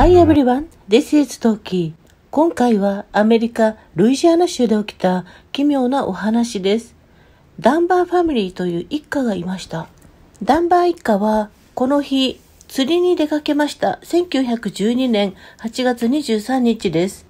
Hi everyone, this is Toki. 今回はアメリカ・ルイジアナ州で起きた奇妙なお話です。ダンバーファミリーという一家がいました。ダンバー一家はこの日釣りに出かけました。1912年8月23日です。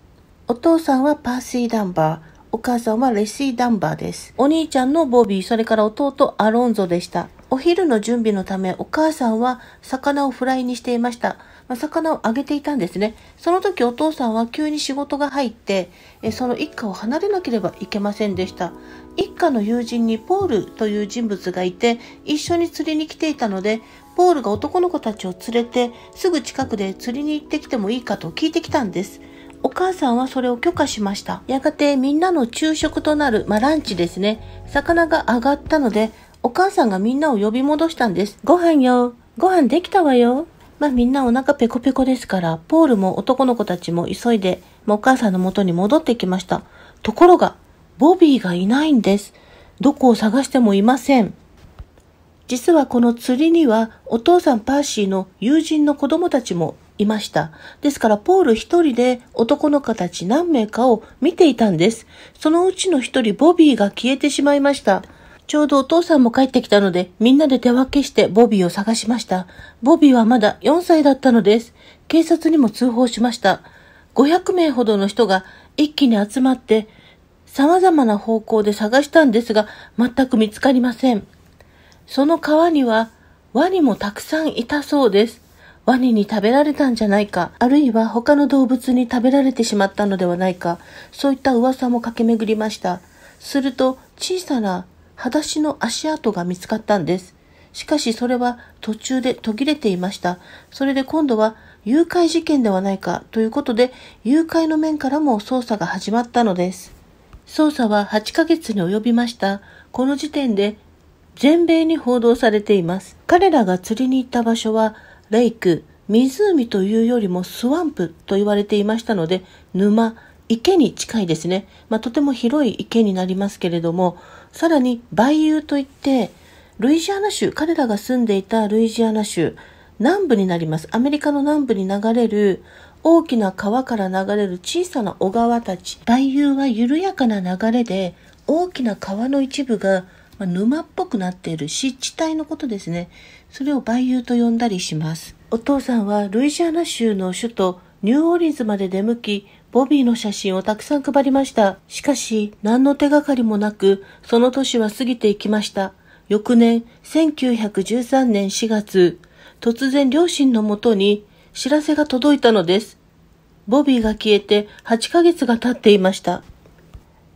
お父さんはパーシー・ダンバー、お母さんはレシー・ダンバーです。お兄ちゃんのボビー、それから弟アロンゾでした。お昼の準備のためお母さんは魚をフライにしていました。まあ、魚をあげていたんですね。その時お父さんは急に仕事が入って、えその一家を離れなければいけませんでした。一家の友人にポールという人物がいて、一緒に釣りに来ていたので、ポールが男の子たちを連れて、すぐ近くで釣りに行ってきてもいいかと聞いてきたんです。お母さんはそれを許可しました。やがてみんなの昼食となる、まあ、ランチですね。魚が上がったので、お母さんがみんなを呼び戻したんです。ご飯よ。ご飯できたわよ。まあみんなお腹ペコペコですから、ポールも男の子たちも急いで、もうお母さんの元に戻ってきました。ところが、ボビーがいないんです。どこを探してもいません。実はこの釣りにはお父さんパーシーの友人の子供たちもいました。ですからポール一人で男の子たち何名かを見ていたんです。そのうちの一人ボビーが消えてしまいました。ちょうどお父さんも帰ってきたので、みんなで手分けしてボビーを探しました。ボビーはまだ4歳だったのです。警察にも通報しました。500名ほどの人が一気に集まって、様々な方向で探したんですが、全く見つかりません。その川には、ワニもたくさんいたそうです。ワニに食べられたんじゃないか、あるいは他の動物に食べられてしまったのではないか、そういった噂も駆け巡りました。すると、小さな裸足の足跡が見つかったんです。しかしそれは途中で途切れていました。それで今度は誘拐事件ではないかということで誘拐の面からも捜査が始まったのです。捜査は8ヶ月に及びました。この時点で全米に報道されています。彼らが釣りに行った場所はレイク、湖というよりもスワンプと言われていましたので沼、池に近いですね。まあ、とても広い池になりますけれども、さらにバイといってルイジアナ州彼らが住んでいたルイジアナ州南部になりますアメリカの南部に流れる大きな川から流れる小さな小川たち梅雨は緩やかな流れで大きな川の一部が沼っぽくなっている湿地帯のことですねそれを梅雨と呼んだりしますお父さんはルイジアナ州の首都ニューオーリンズまで出向きボビーの写真をたくさん配りました。しかし、何の手がかりもなく、その年は過ぎていきました。翌年、1913年4月、突然両親のもとに知らせが届いたのです。ボビーが消えて8ヶ月が経っていました。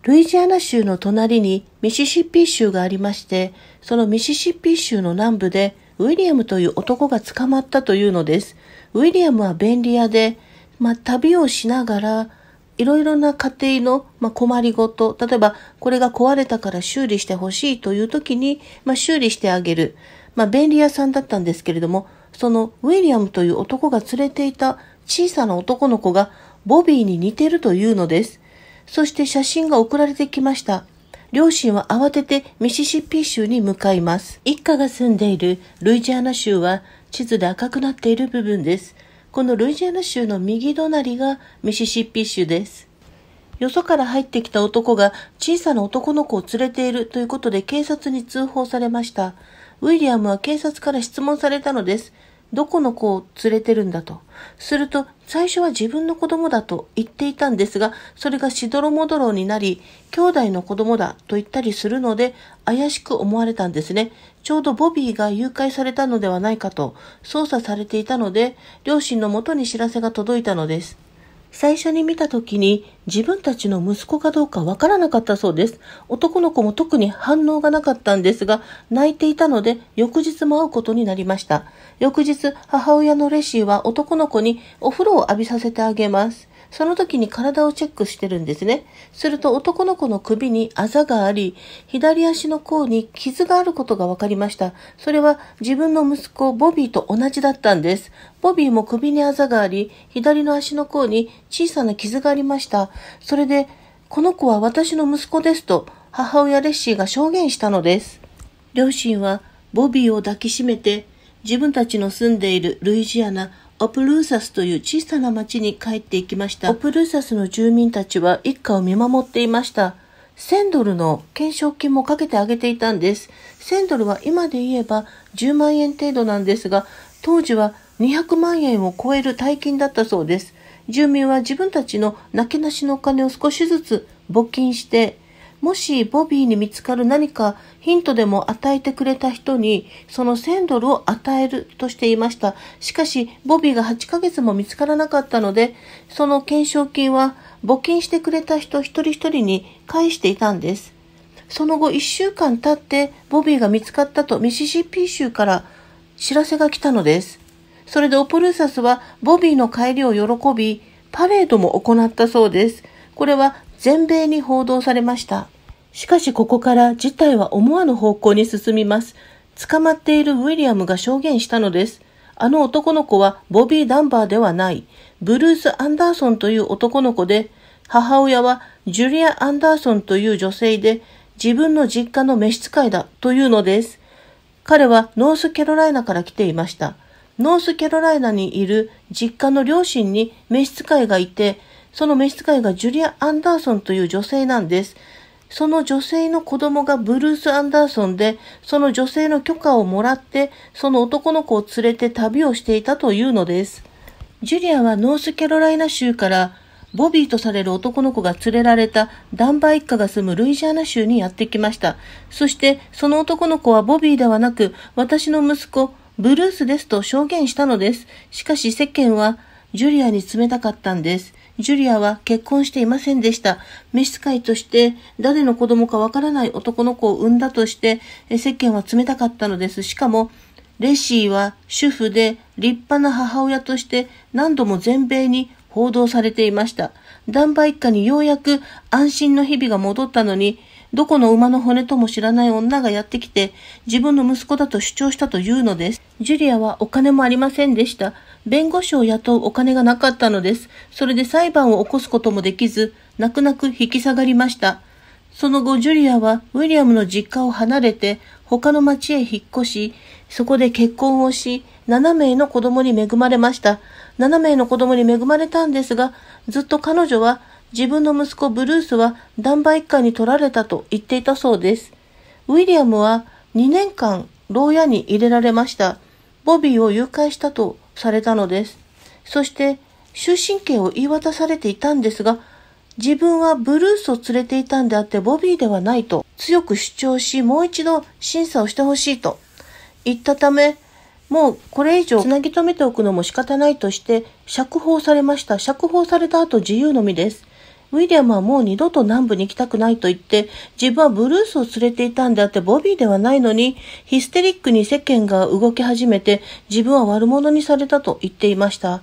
ルイジアナ州の隣にミシシッピ州がありまして、そのミシシッピ州の南部でウィリアムという男が捕まったというのです。ウィリアムは便利屋で、まあ、旅をしながら、いろいろな家庭の、まあ、困りごと、例えばこれが壊れたから修理してほしいという時に、まあ、修理してあげる。まあ、便利屋さんだったんですけれども、そのウィリアムという男が連れていた小さな男の子がボビーに似てるというのです。そして写真が送られてきました。両親は慌ててミシシッピ州に向かいます。一家が住んでいるルイジアナ州は地図で赤くなっている部分です。このルイジアナ州の右隣がミシシッピ州です。よそから入ってきた男が小さな男の子を連れているということで警察に通報されました。ウィリアムは警察から質問されたのです。どこの子を連れてるんだと。すると、最初は自分の子供だと言っていたんですが、それがしどろもどろになり、兄弟の子供だと言ったりするので、怪しく思われたんですね。ちょうどボビーが誘拐されたのではないかと、捜査されていたので、両親のもとに知らせが届いたのです。最初に見た時に自分たちの息子かどうかわからなかったそうです。男の子も特に反応がなかったんですが、泣いていたので翌日も会うことになりました。翌日、母親のレシーは男の子にお風呂を浴びさせてあげます。その時に体をチェックしてるんですね。すると男の子の首にあざがあり、左足の甲に傷があることが分かりました。それは自分の息子ボビーと同じだったんです。ボビーも首にあざがあり、左の足の甲に小さな傷がありました。それで、この子は私の息子ですと母親レッシーが証言したのです。両親はボビーを抱きしめて自分たちの住んでいるルイジアナオプルーサスという小さな町に帰っていきました。オプルーサスの住民たちは一家を見守っていました。1000ドルの懸賞金もかけてあげていたんです。1000ドルは今で言えば10万円程度なんですが、当時は200万円を超える大金だったそうです。住民は自分たちのなけなしのお金を少しずつ募金してもしボビーに見つかる何かヒントでも与えてくれた人に、その1000ドルを与えるとしていました。しかし、ボビーが8ヶ月も見つからなかったので、その懸賞金は募金してくれた人一人一人に返していたんです。その後1週間経ってボビーが見つかったとミシシッピー州から知らせが来たのです。それでオポルーサスはボビーの帰りを喜び、パレードも行ったそうです。これは全米に報道されました。しかしここから事態は思わぬ方向に進みます。捕まっているウィリアムが証言したのです。あの男の子はボビー・ダンバーではない、ブルース・アンダーソンという男の子で、母親はジュリア・アンダーソンという女性で、自分の実家の召使いだというのです。彼はノースケロライナから来ていました。ノースケロライナにいる実家の両親に召使いがいて、その召使いがジュリア・アンダーソンという女性なんです。その女性の子供がブルース・アンダーソンで、その女性の許可をもらって、その男の子を連れて旅をしていたというのです。ジュリアはノースキャロライナ州から、ボビーとされる男の子が連れられたダンバー一家が住むルイジアナ州にやってきました。そして、その男の子はボビーではなく、私の息子、ブルースですと証言したのです。しかし世間は、ジュリアに冷たかったんです。ジュリアは結婚していませんでした。召使いとして誰の子供かわからない男の子を産んだとして世間は冷たかったのです。しかも、レシーは主婦で立派な母親として何度も全米に報道されていました。ダンバ一家にようやく安心の日々が戻ったのに、どこの馬の骨とも知らない女がやってきて、自分の息子だと主張したというのです。ジュリアはお金もありませんでした。弁護士を雇うお金がなかったのです。それで裁判を起こすこともできず、泣く泣く引き下がりました。その後、ジュリアはウィリアムの実家を離れて、他の町へ引っ越し、そこで結婚をし、7名の子供に恵まれました。7名の子供に恵まれたんですが、ずっと彼女は自分の息子ブルースはダンバ一家に取られたと言っていたそうです。ウィリアムは2年間牢屋に入れられました。ボビーを誘拐したとされたのです。そして終身刑を言い渡されていたんですが、自分はブルースを連れていたんであってボビーではないと強く主張し、もう一度審査をしてほしいと言ったため、もうこれ以上つなぎ止めておくのも仕方ないとして釈放されました。釈放された後自由のみです。ウィリアムはもう二度と南部に行きたくないと言って、自分はブルースを連れていたんであってボビーではないのに、ヒステリックに世間が動き始めて、自分は悪者にされたと言っていました。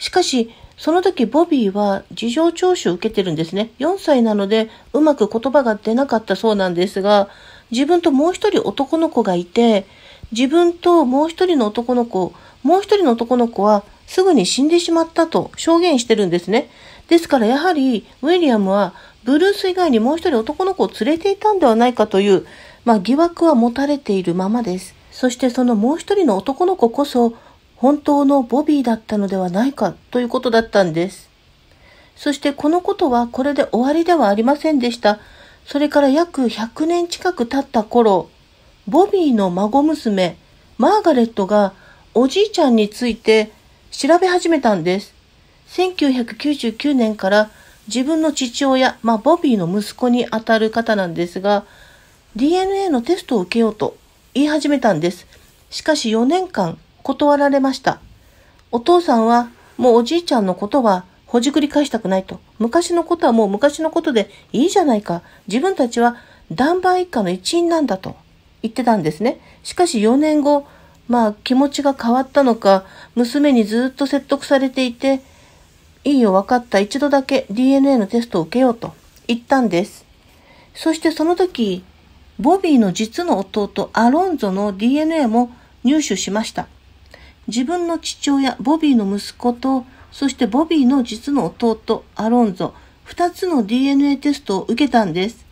しかし、その時ボビーは事情聴取を受けてるんですね。4歳なのでうまく言葉が出なかったそうなんですが、自分ともう一人男の子がいて、自分ともう一人の男の子、もう一人の男の子はすぐに死んでしまったと証言してるんですね。ですからやはりウィリアムはブルース以外にもう一人男の子を連れていたんではないかという、まあ、疑惑は持たれているままです。そしてそのもう一人の男の子こそ本当のボビーだったのではないかということだったんです。そしてこのことはこれで終わりではありませんでした。それから約100年近く経った頃、ボビーの孫娘、マーガレットがおじいちゃんについて調べ始めたんです。1999年から自分の父親、まあ、ボビーの息子にあたる方なんですが、DNA のテストを受けようと言い始めたんです。しかし4年間断られました。お父さんはもうおじいちゃんのことはほじくり返したくないと。昔のことはもう昔のことでいいじゃないか。自分たちはダンバー一家の一員なんだと言ってたんですね。しかし4年後、まあ気持ちが変わったのか、娘にずっと説得されていて、いいよ分かった、一度だけ DNA のテストを受けようと言ったんです。そしてその時、ボビーの実の弟アロンゾの DNA も入手しました。自分の父親、ボビーの息子と、そしてボビーの実の弟アロンゾ、2つの DNA テストを受けたんです。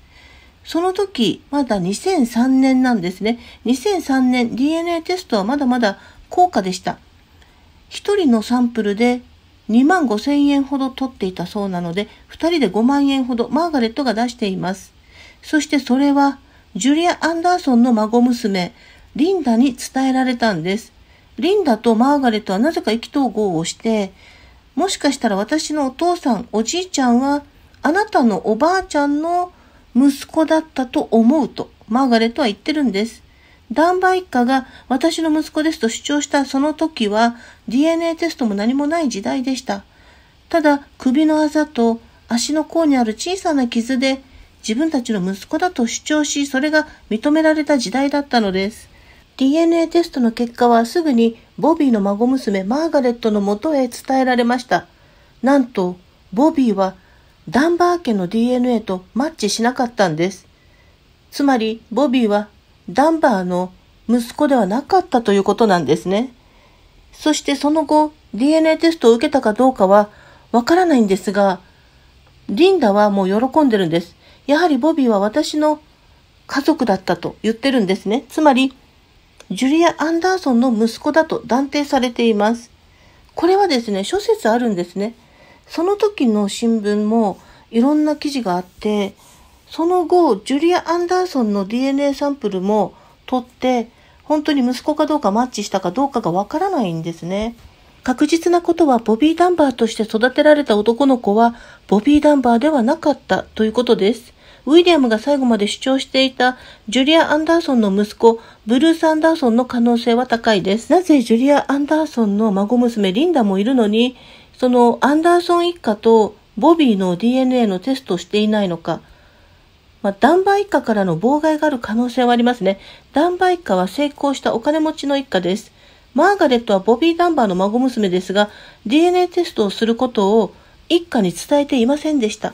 その時、まだ2003年なんですね。2003年 DNA テストはまだまだ高価でした。一人のサンプルで2万5千円ほど取っていたそうなので、二人で5万円ほどマーガレットが出しています。そしてそれは、ジュリア・アンダーソンの孫娘、リンダに伝えられたんです。リンダとマーガレットはなぜか意気投合をして、もしかしたら私のお父さん、おじいちゃんは、あなたのおばあちゃんの息子だったと思うと、マーガレットは言ってるんです。ダンバ一家が私の息子ですと主張したその時は DNA テストも何もない時代でした。ただ首のあざと足の甲にある小さな傷で自分たちの息子だと主張しそれが認められた時代だったのです。DNA テストの結果はすぐにボビーの孫娘マーガレットの元へ伝えられました。なんとボビーはダンバー家の DNA とマッチしなかったんです。つまり、ボビーはダンバーの息子ではなかったということなんですね。そしてその後、DNA テストを受けたかどうかはわからないんですが、リンダはもう喜んでるんです。やはりボビーは私の家族だったと言ってるんですね。つまり、ジュリア・アンダーソンの息子だと断定されています。これはですね、諸説あるんですね。その時の新聞もいろんな記事があって、その後、ジュリア・アンダーソンの DNA サンプルも取って、本当に息子かどうかマッチしたかどうかがわからないんですね。確実なことはボビー・ダンバーとして育てられた男の子はボビー・ダンバーではなかったということです。ウィリアムが最後まで主張していたジュリア・アンダーソンの息子、ブルース・アンダーソンの可能性は高いです。なぜジュリア・アンダーソンの孫娘リンダもいるのに、そのアンダーソン一家とボビーの DNA のテストをしていないのか、まあ、ダンバー一家からの妨害がある可能性はありますね。ダンバー一家は成功したお金持ちの一家です。マーガレットはボビー・ダンバーの孫娘ですが、DNA テストをすることを一家に伝えていませんでした。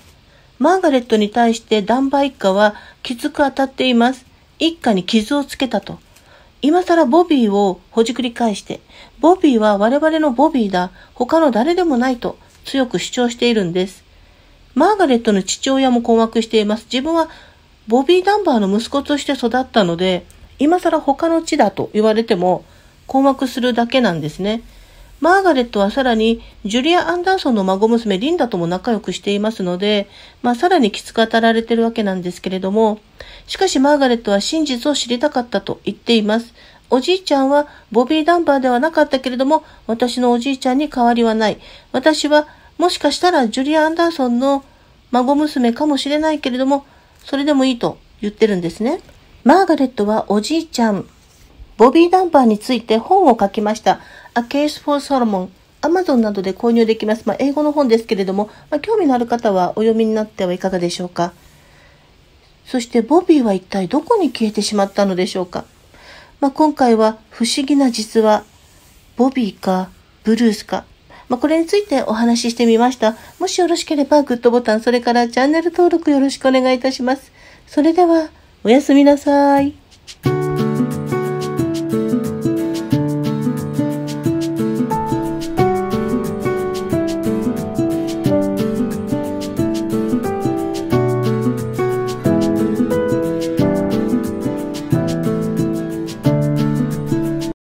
マーガレットに対してダンバー一家はきつく当たっています。一家に傷をつけたと。今更ボビーをほじくり返して、ボビーは我々のボビーだ、他の誰でもないと強く主張しているんです。マーガレットの父親も困惑しています。自分はボビー・ダンバーの息子として育ったので、今更他の地だと言われても困惑するだけなんですね。マーガレットはさらにジュリア・アンダーソンの孫娘リンダとも仲良くしていますので、まあ、さらにきつく当たられてるわけなんですけれども、しかしマーガレットは真実を知りたかったと言っています。おじいちゃんはボビー・ダンバーではなかったけれども、私のおじいちゃんに変わりはない。私はもしかしたらジュリア・アンダーソンの孫娘かもしれないけれども、それでもいいと言ってるんですね。マーガレットはおじいちゃん、ボビー・ダンバーについて本を書きました。A Case for Solomon アマゾンなどで購入できます。まあ、英語の本ですけれども、まあ、興味のある方はお読みになってはいかがでしょうか。そしてボビーは一体どこに消えてしまったのでしょうか。まあ、今回は不思議な実話、ボビーかブルースか、まあ、これについてお話ししてみました。もしよろしければグッドボタン、それからチャンネル登録よろしくお願いいたします。それでは、おやすみなさい。